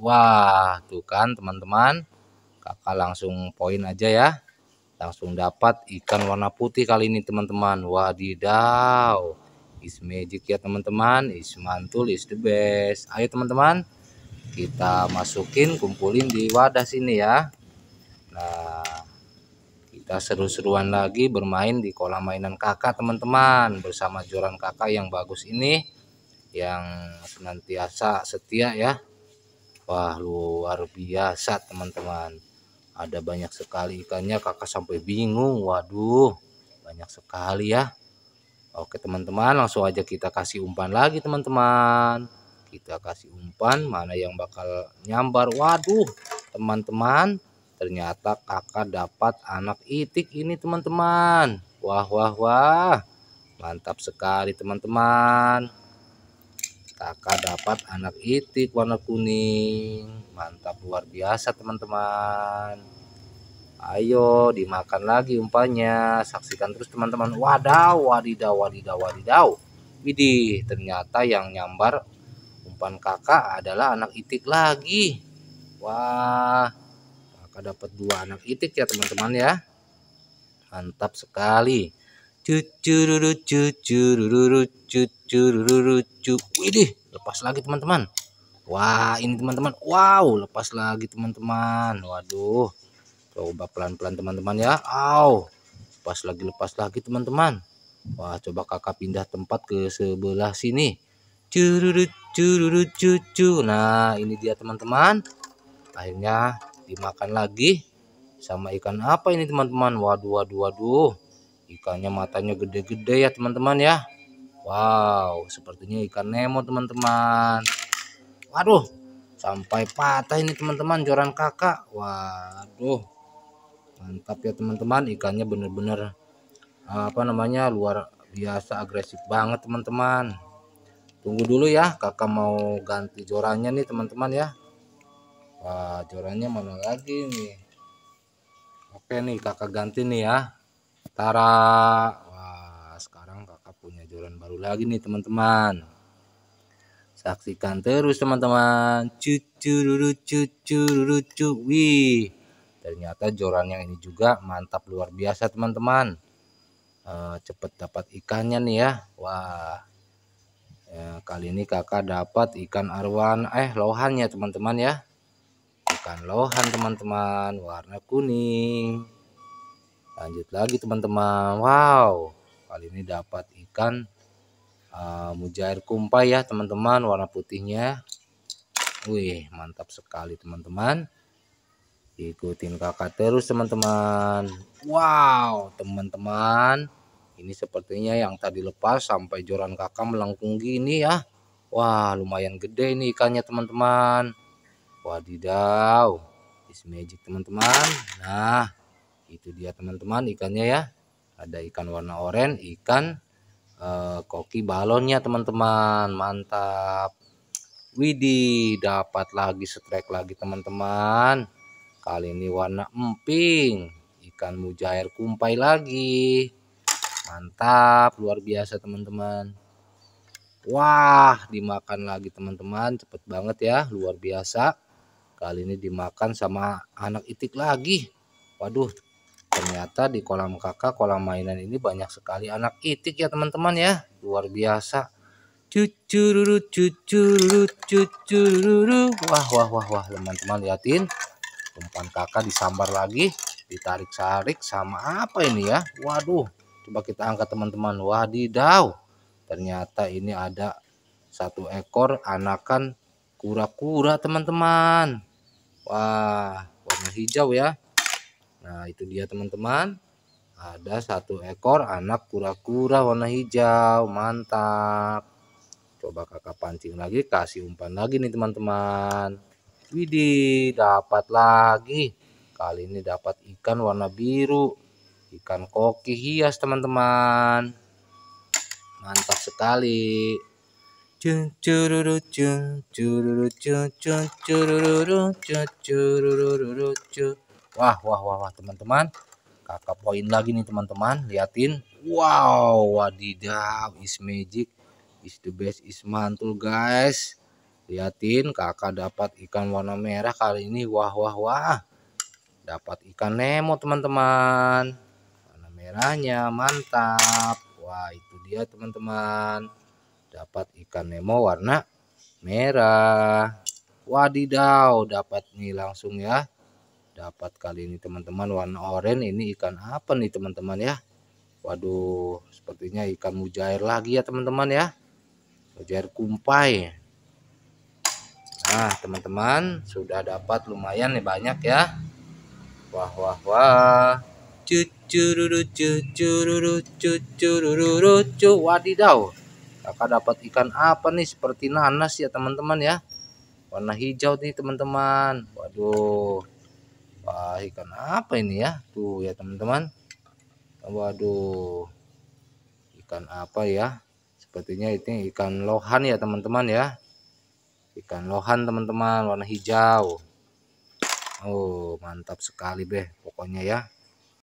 Wah, tuh kan teman-teman. Kakak langsung poin aja ya. Langsung dapat ikan warna putih kali ini teman-teman. Wadidaw. Is magic ya teman-teman. Is mantul, is the best. Ayo teman-teman. Kita masukin, kumpulin di wadah sini ya kita seru-seruan lagi bermain di kolam mainan kakak teman-teman bersama joran kakak yang bagus ini yang senantiasa setia ya Wah luar biasa teman-teman ada banyak sekali ikannya kakak sampai bingung waduh banyak sekali ya Oke teman-teman langsung aja kita kasih umpan lagi teman-teman kita kasih umpan mana yang bakal nyambar waduh teman-teman Ternyata kakak dapat anak itik ini teman-teman. Wah, wah, wah. Mantap sekali teman-teman. Kakak dapat anak itik warna kuning. Mantap luar biasa teman-teman. Ayo dimakan lagi umpanya Saksikan terus teman-teman. Wadaw, wadidaw, wadidaw, wadidaw. Widih, ternyata yang nyambar umpan kakak adalah anak itik lagi. Wah, maka dapat dua anak itik ya teman-teman ya mantap sekali cucururu cucururu cucururu cucu lepas lagi teman-teman wah ini teman-teman wow lepas lagi teman-teman waduh coba pelan-pelan teman-teman ya aw lepas lagi lepas lagi teman-teman wah coba kakak pindah tempat ke sebelah sini cururu cururu cucu nah ini dia teman-teman akhirnya dimakan lagi sama ikan apa ini teman-teman waduh waduh waduh ikannya matanya gede-gede ya teman-teman ya Wow sepertinya ikan Nemo teman-teman waduh sampai patah ini teman-teman joran kakak waduh mantap ya teman-teman ikannya bener-bener apa namanya luar biasa agresif banget teman-teman tunggu dulu ya kakak mau ganti jorannya nih teman-teman ya Wah, jorannya mana lagi nih? Oke nih, kakak ganti nih ya. Tara. Wah, sekarang kakak punya joran baru lagi nih teman-teman. Saksikan terus teman-teman. Cucu dulu cucu dulu Wih, ternyata joran yang ini juga mantap luar biasa teman-teman. E, cepet dapat ikannya nih ya. Wah. Ya, kali ini kakak dapat ikan arwana eh lohan ya teman-teman ya bukan lohan teman-teman warna kuning lanjut lagi teman-teman wow kali ini dapat ikan uh, mujair kumpai ya teman-teman warna putihnya wih mantap sekali teman-teman ikutin kakak terus teman-teman wow teman-teman ini sepertinya yang tadi lepas sampai joran kakak melengkung gini ya Wah lumayan gede ini ikannya teman-teman wadidaw is magic teman-teman nah itu dia teman-teman ikannya ya ada ikan warna oranye ikan uh, koki balonnya teman-teman mantap Widih dapat lagi strike lagi teman-teman kali ini warna emping ikan mujair kumpai lagi mantap luar biasa teman-teman wah dimakan lagi teman-teman cepet banget ya luar biasa Kali ini dimakan sama anak itik lagi. Waduh, ternyata di kolam kakak, kolam mainan ini banyak sekali anak itik ya teman-teman ya. Luar biasa. Cucururu, cucururu, cucururu. Wah, wah, wah, wah. Teman-teman liatin. Umpan kakak disambar lagi. Ditarik-sarik sama apa ini ya? Waduh, coba kita angkat teman-teman. Wadidaw. Ternyata ini ada satu ekor anakan kura-kura teman-teman Wah, warna hijau ya. Nah, itu dia teman-teman. Ada satu ekor anak kura-kura warna hijau. Mantap. Coba kakak pancing lagi, kasih umpan lagi nih teman-teman. Widih, dapat lagi. Kali ini dapat ikan warna biru. Ikan koki hias teman-teman. Mantap sekali cururu cururu cururu cururu wah wah wah wah teman-teman kakak poin lagi nih teman-teman liatin wow wadidaw is magic is the best is mantul guys liatin kakak dapat ikan warna merah kali ini wah wah wah dapat ikan nemo teman-teman warna merahnya mantap wah itu dia teman-teman dapat ikan Nemo warna merah wadidaw dapat nih langsung ya dapat kali ini teman-teman warna oranye ini ikan apa nih teman-teman ya waduh sepertinya ikan mujair lagi ya teman-teman ya mujair kumpai nah teman-teman sudah dapat lumayan nih banyak ya wah wah wah cucururu cucururu cucururu cucu wadidaw kakak dapat ikan apa nih seperti nanas ya teman-teman ya warna hijau nih teman-teman waduh wah ikan apa ini ya tuh ya teman-teman waduh ikan apa ya sepertinya ini ikan lohan ya teman-teman ya ikan lohan teman-teman warna hijau Oh mantap sekali beh, pokoknya ya